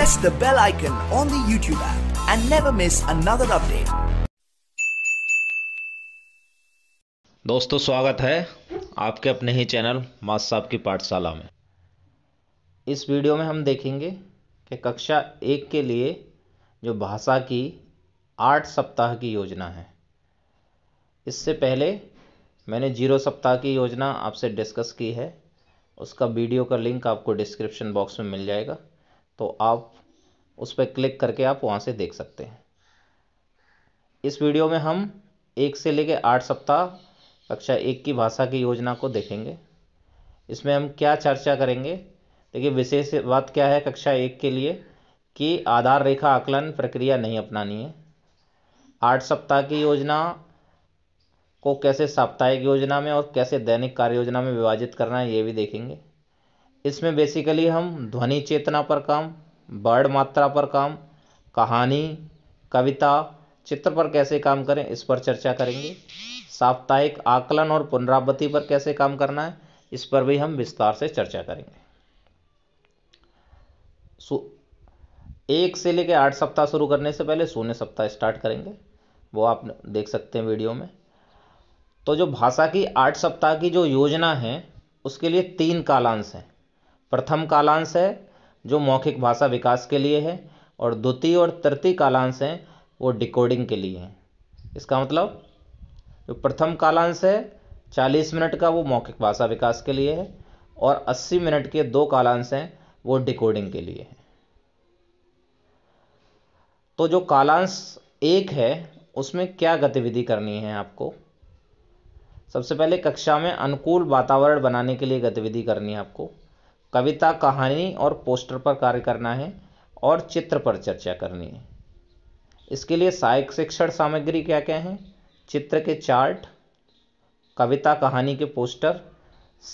press the bell icon on the YouTube app and never miss another update. दोस्तों स्वागत है आपके अपने ही चैनल मां साहब की पाठशाला में इस वीडियो में हम देखेंगे कि कक्षा एक के लिए जो भाषा की आठ सप्ताह की योजना है इससे पहले मैंने जीरो सप्ताह की योजना आपसे डिस्कस की है उसका वीडियो का लिंक आपको डिस्क्रिप्शन बॉक्स में मिल जाएगा तो आप उस पर क्लिक करके आप वहाँ से देख सकते हैं इस वीडियो में हम एक से लेकर आठ सप्ताह कक्षा एक की भाषा की योजना को देखेंगे इसमें हम क्या चर्चा करेंगे देखिए विशेष बात क्या है कक्षा एक के लिए कि आधार रेखा आकलन प्रक्रिया नहीं अपनानी है आठ सप्ताह की योजना को कैसे साप्ताहिक योजना में और कैसे दैनिक कार्य योजना में विभाजित करना है ये भी देखेंगे इसमें बेसिकली हम ध्वनि चेतना पर काम वर्ड मात्रा पर काम कहानी कविता चित्र पर कैसे काम करें इस पर चर्चा करेंगे साप्ताहिक आकलन और पुनरावृत्ति पर कैसे काम करना है इस पर भी हम विस्तार से चर्चा करेंगे एक से लेकर आठ सप्ताह शुरू करने से पहले शून्य सप्ताह स्टार्ट करेंगे वो आप देख सकते हैं वीडियो में तो जो भाषा की आठ सप्ताह की जो योजना है उसके लिए तीन कालांश हैं प्रथम कालांश है जो मौखिक भाषा विकास के लिए है और द्वितीय और तृतीय कालांश हैं वो डिकोडिंग के लिए हैं इसका मतलब जो प्रथम कालांश है चालीस मिनट का वो मौखिक भाषा विकास के लिए है और अस्सी मिनट के दो कालांश हैं वो डिकोडिंग के लिए है तो जो कालांश एक है उसमें क्या गतिविधि करनी है आपको सबसे पहले कक्षा में अनुकूल वातावरण बनाने के लिए गतिविधि करनी है आपको कविता कहानी और पोस्टर पर कार्य करना है और चित्र पर चर्चा करनी है इसके लिए सहायक शिक्षण सामग्री क्या क्या हैं चित्र के चार्ट कविता कहानी के पोस्टर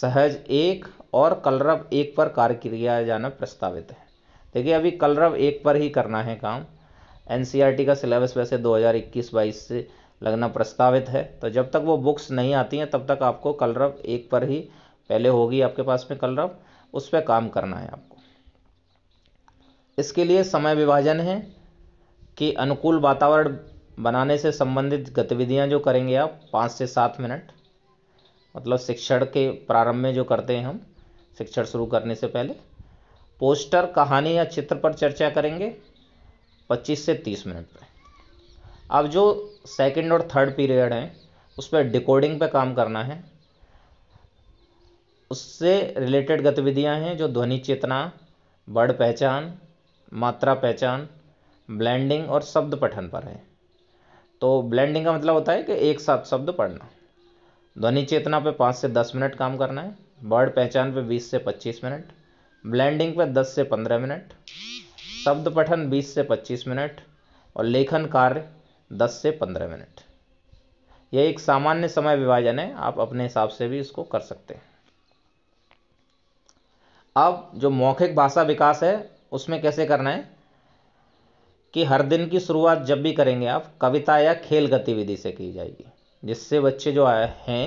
सहज एक और कलरव एक पर कार्य किया जाना प्रस्तावित है देखिए अभी कलरव एक पर ही करना है काम एन का सिलेबस वैसे 2021 हज़ार से लगना प्रस्तावित है तो जब तक वो बुक्स नहीं आती हैं तब तक आपको कलरव एक पर ही पहले होगी आपके पास में कलरव उस पर काम करना है आपको इसके लिए समय विभाजन है कि अनुकूल वातावरण बनाने से संबंधित गतिविधियां जो करेंगे आप पाँच से सात मिनट मतलब शिक्षण के प्रारंभ में जो करते हैं हम शिक्षण शुरू करने से पहले पोस्टर कहानी या चित्र पर चर्चा करेंगे 25 से 30 मिनट पर अब जो सेकंड और थर्ड पीरियड हैं उस पर डिकोडिंग पे काम करना है उससे रिलेटेड गतिविधियाँ हैं जो ध्वनि चेतना वर्ड पहचान मात्रा पहचान ब्लेंडिंग और शब्द पठन पर है तो ब्लेंडिंग का मतलब होता है कि एक साथ शब्द पढ़ना ध्वनि चेतना पे पाँच से दस मिनट काम करना है वर्ड पहचान पे बीस से पच्चीस मिनट ब्लेंडिंग पे दस से पंद्रह मिनट शब्द पठन बीस से पच्चीस मिनट और लेखन कार्य दस से पंद्रह मिनट यह एक सामान्य समय विभाजन है आप अपने हिसाब से भी इसको कर सकते हैं अब जो मौखिक भाषा विकास है उसमें कैसे करना है कि हर दिन की शुरुआत जब भी करेंगे आप कविता या खेल गतिविधि से की जाएगी जिससे बच्चे जो आए हैं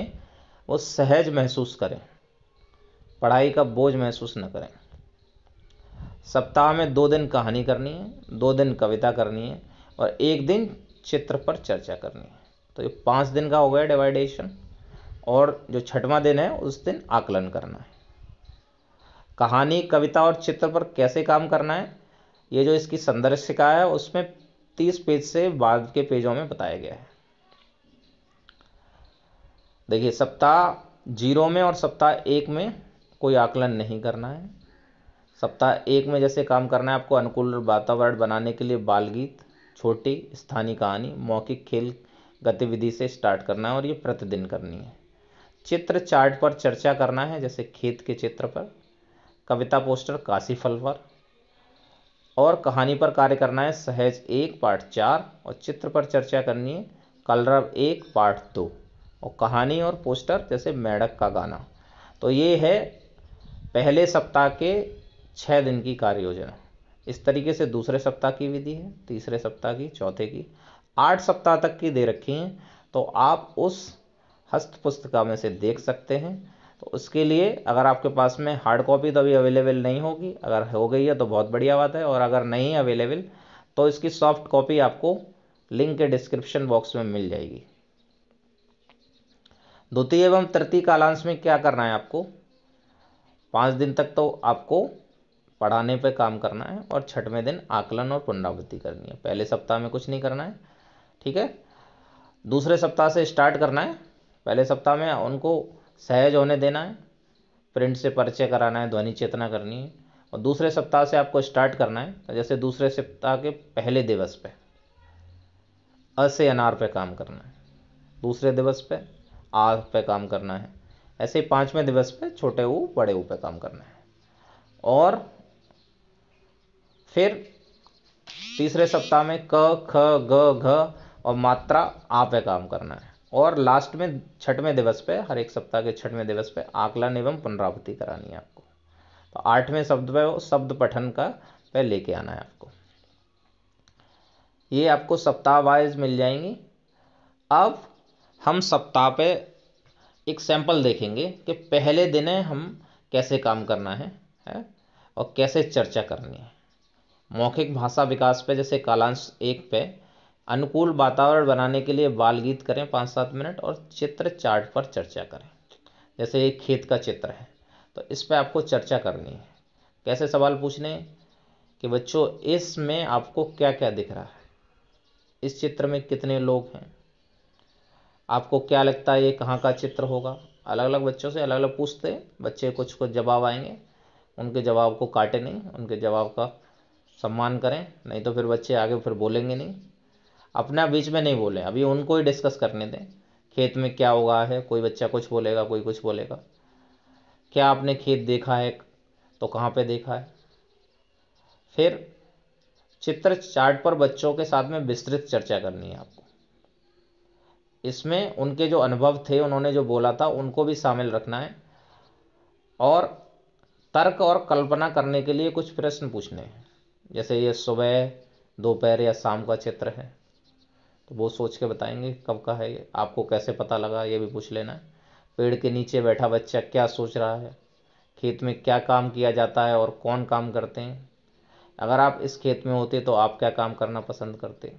वो सहज महसूस करें पढ़ाई का बोझ महसूस न करें सप्ताह में दो दिन कहानी करनी है दो दिन कविता करनी है और एक दिन चित्र पर चर्चा करनी है तो ये पाँच दिन का हो गया डिवाइडेशन और जो छठवां दिन है उस दिन आकलन करना है कहानी कविता और चित्र पर कैसे काम करना है ये जो इसकी संदर्शिका है उसमें तीस पेज से बाद के पेजों में बताया गया है देखिए सप्ताह जीरो में और सप्ताह एक में कोई आकलन नहीं करना है सप्ताह एक में जैसे काम करना है आपको अनुकूल वातावरण बनाने के लिए बालगीत छोटी स्थानीय कहानी मौखिक खेल गतिविधि से स्टार्ट करना है और ये प्रतिदिन करनी है चित्र चार्ट पर चर्चा करना है जैसे खेत के चित्र पर कविता पोस्टर काशी फलवर और कहानी पर कार्य करना है सहज एक पार्ट चार और चित्र पर चर्चा करनी है कलरव एक पार्ट दो और कहानी और पोस्टर जैसे मेढक का गाना तो ये है पहले सप्ताह के छः दिन की कार्य योजना इस तरीके से दूसरे सप्ताह की विधि है तीसरे सप्ताह की चौथे की आठ सप्ताह तक की दे रखी हैं तो आप उस हस्त पुस्तिका में से देख सकते हैं उसके लिए अगर आपके पास में हार्ड कॉपी तो अभी अवेलेबल नहीं होगी अगर हो गई है तो बहुत बढ़िया बात है और अगर नहीं अवेलेबल तो इसकी सॉफ्ट कॉपी आपको लिंक के डिस्क्रिप्शन बॉक्स में मिल जाएगी द्वितीय एवं तृतीय कालांश में क्या करना है आपको पाँच दिन तक तो आपको पढ़ाने पर काम करना है और छठवें दिन आकलन और पुनरावृत्ति करनी है पहले सप्ताह में कुछ नहीं करना है ठीक है दूसरे सप्ताह से स्टार्ट करना है पहले सप्ताह में उनको सहज होने देना है प्रिंट से परिचय कराना है ध्वनि चेतना करनी है और दूसरे सप्ताह से आपको स्टार्ट करना है तो जैसे दूसरे सप्ताह के पहले दिवस पे अ से अनार पे काम करना है दूसरे दिवस पे आ पे काम करना है ऐसे ही पाँचवें दिवस पे छोटे ऊ बड़े ऊ पे काम करना है और फिर तीसरे सप्ताह में क ख ग घ और मात्रा आ पे काम करना है और लास्ट में छठवें दिवस पे हर एक सप्ताह के छठवें दिवस पे आकलन एवं पुनरावृत्ति करानी है आपको तो आठवें शब्द पे वो शब्द पठन का पे लेके आना है आपको ये आपको सप्ताह वाइज मिल जाएंगी अब हम सप्ताह पे एक सैंपल देखेंगे कि पहले दिन हम कैसे काम करना है, है और कैसे चर्चा करनी है मौखिक भाषा विकास पे जैसे कालांश एक पे अनुकूल वातावरण बनाने के लिए बाल गीत करें पाँच सात मिनट और चित्र चार्ट पर चर्चा करें जैसे एक खेत का चित्र है तो इस पर आपको चर्चा करनी है कैसे सवाल पूछने कि बच्चों इसमें आपको क्या क्या दिख रहा है इस चित्र में कितने लोग हैं आपको क्या लगता है ये कहाँ का चित्र होगा अलग अलग बच्चों से अलग अलग पूछते बच्चे कुछ कुछ जवाब आएंगे उनके जवाब को काटे नहीं उनके जवाब का सम्मान करें नहीं तो फिर बच्चे आगे फिर बोलेंगे नहीं अपने बीच में नहीं बोले अभी उनको ही डिस्कस करने दें खेत में क्या उगा है कोई बच्चा कुछ बोलेगा कोई कुछ बोलेगा क्या आपने खेत देखा है तो कहाँ पे देखा है फिर चित्र चार्ट पर बच्चों के साथ में विस्तृत चर्चा करनी है आपको इसमें उनके जो अनुभव थे उन्होंने जो बोला था उनको भी शामिल रखना है और तर्क और कल्पना करने के लिए कुछ प्रश्न पूछने हैं जैसे ये सुबह दोपहर या शाम का चित्र है तो वो सोच के बताएंगे कब का है ये आपको कैसे पता लगा ये भी पूछ लेना पेड़ के नीचे बैठा बच्चा क्या सोच रहा है खेत में क्या काम किया जाता है और कौन काम करते हैं अगर आप इस खेत में होते तो आप क्या काम करना पसंद करते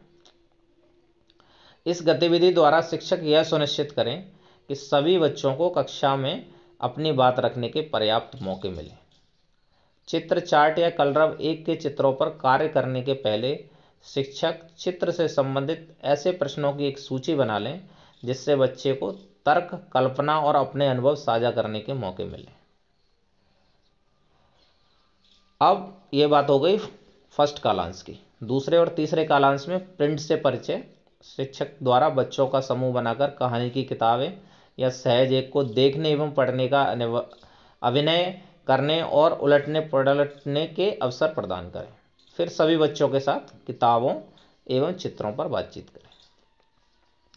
इस गतिविधि द्वारा शिक्षक यह सुनिश्चित करें कि सभी बच्चों को कक्षा में अपनी बात रखने के पर्याप्त मौके मिले चित्र चार्ट या कलरव एक के चित्रों पर कार्य करने के पहले शिक्षक चित्र से संबंधित ऐसे प्रश्नों की एक सूची बना लें जिससे बच्चे को तर्क कल्पना और अपने अनुभव साझा करने के मौके मिलें अब ये बात हो गई फर्स्ट कालांश की दूसरे और तीसरे कालांश में प्रिंट से परिचय शिक्षक द्वारा बच्चों का समूह बनाकर कहानी की किताबें या सहज एक को देखने एवं पढ़ने का अभिनय करने और उलटने पलटने के अवसर प्रदान करें फिर सभी बच्चों के साथ किताबों एवं चित्रों पर बातचीत करें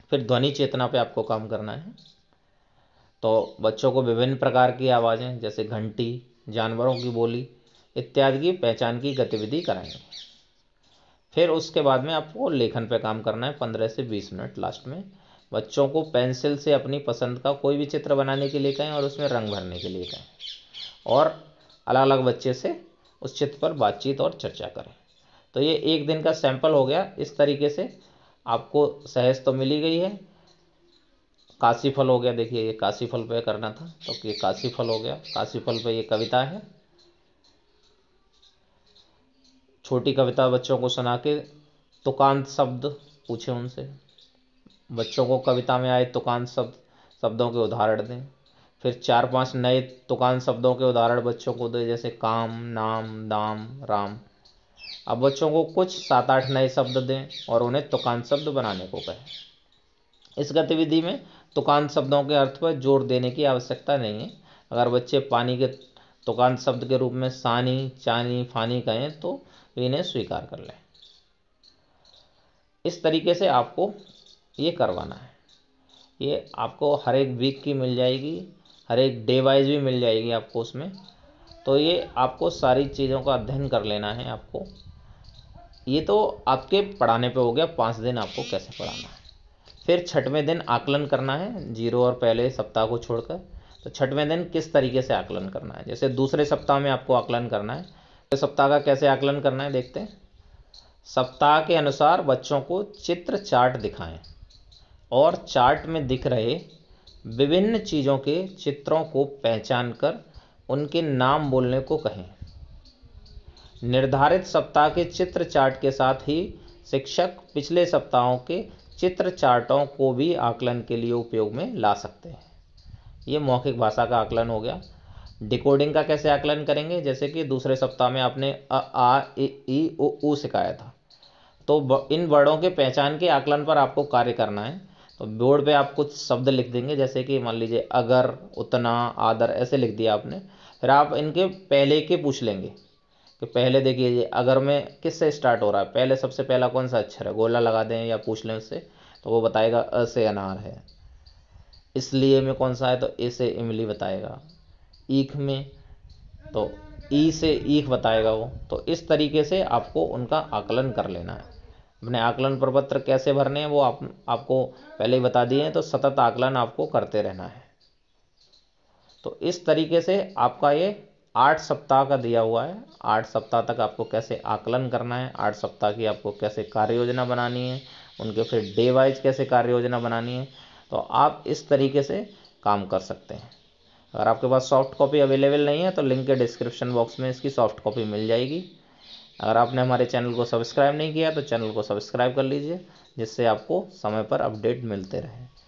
फिर ध्वनि चेतना पे आपको काम करना है तो बच्चों को विभिन्न प्रकार की आवाज़ें जैसे घंटी जानवरों की बोली इत्यादि की पहचान की गतिविधि कराएंगे फिर उसके बाद में आपको लेखन पे काम करना है पंद्रह से बीस मिनट लास्ट में बच्चों को पेंसिल से अपनी पसंद का कोई भी चित्र बनाने के लिए कहें और उसमें रंग भरने के लिए कहें और अलग अलग बच्चे से उस क्षेत्र पर बातचीत और चर्चा करें तो ये एक दिन का सैंपल हो गया इस तरीके से आपको सहज तो मिली गई है काशी फल हो गया देखिए ये काशी फल पे करना था तो ये काशी फल हो गया काशी फल पे ये कविता है छोटी कविता बच्चों को सुना के तुकांत शब्द पूछे उनसे बच्चों को कविता में आए तुकांत शब्द शब्दों के उदाहरण दें फिर चार पांच नए तुकान शब्दों के उदाहरण बच्चों को दे जैसे काम नाम दाम राम अब बच्चों को कुछ सात आठ नए शब्द दें और उन्हें तुकान शब्द बनाने को कहें इस गतिविधि में तुकान शब्दों के अर्थ पर जोर देने की आवश्यकता नहीं है अगर बच्चे पानी के तुकान शब्द के रूप में सानी चानी फानी कहें तो इन्हें स्वीकार कर लें इस तरीके से आपको ये करवाना है ये आपको हर एक वीक की मिल जाएगी हर एक डे वाइज भी मिल जाएगी आपको उसमें तो ये आपको सारी चीज़ों का अध्ययन कर लेना है आपको ये तो आपके पढ़ाने पे हो गया पाँच दिन आपको कैसे पढ़ाना है फिर छठवें दिन आकलन करना है जीरो और पहले सप्ताह को छोड़कर तो छठवें दिन किस तरीके से आकलन करना है जैसे दूसरे सप्ताह में आपको आकलन करना है तो सप्ताह का कैसे आकलन करना है देखते हैं सप्ताह के अनुसार बच्चों को चित्र चार्ट दिखाएं और चार्ट में दिख रहे विभिन्न चीज़ों के चित्रों को पहचान कर उनके नाम बोलने को कहें निर्धारित सप्ताह के चित्र चार्ट के साथ ही शिक्षक पिछले सप्ताहों के चित्र चार्टों को भी आकलन के लिए उपयोग में ला सकते हैं ये मौखिक भाषा का आकलन हो गया डिकोडिंग का कैसे आकलन करेंगे जैसे कि दूसरे सप्ताह में आपने अ आ ए ई ओ ऊ सिखाया था तो इन वर्डों के पहचान के आकलन पर आपको कार्य करना है तो बोर्ड पे आप कुछ शब्द लिख देंगे जैसे कि मान लीजिए अगर उतना आदर ऐसे लिख दिया आपने फिर आप इनके पहले के पूछ लेंगे कि पहले देखिए ये अगर में किससे स्टार्ट हो रहा है पहले सबसे पहला कौन सा अक्षर है गोला लगा दें या पूछ लें उससे तो वो बताएगा अ से अनार है इसलिए में कौन सा है तो ए से इमली बताएगा ईख में तो ई से ईख बताएगा वो तो इस तरीके से आपको उनका आकलन कर लेना है अपने आकलन प्रपत्र कैसे भरने हैं वो आप आपको पहले ही बता दिए हैं तो सतत आकलन आपको करते रहना है तो इस तरीके से आपका ये आठ सप्ताह का दिया हुआ है आठ सप्ताह तक आपको कैसे आकलन करना है आठ सप्ताह की आपको कैसे कार्य योजना बनानी है उनके फिर डे वाइज कैसे कार्य योजना बनानी है तो आप इस तरीके से काम कर सकते हैं अगर आपके पास सॉफ्ट कॉपी अवेलेबल नहीं है तो लिंक के डिस्क्रिप्शन बॉक्स में इसकी सॉफ्ट कॉपी मिल जाएगी अगर आपने हमारे चैनल को सब्सक्राइब नहीं किया तो चैनल को सब्सक्राइब कर लीजिए जिससे आपको समय पर अपडेट मिलते रहे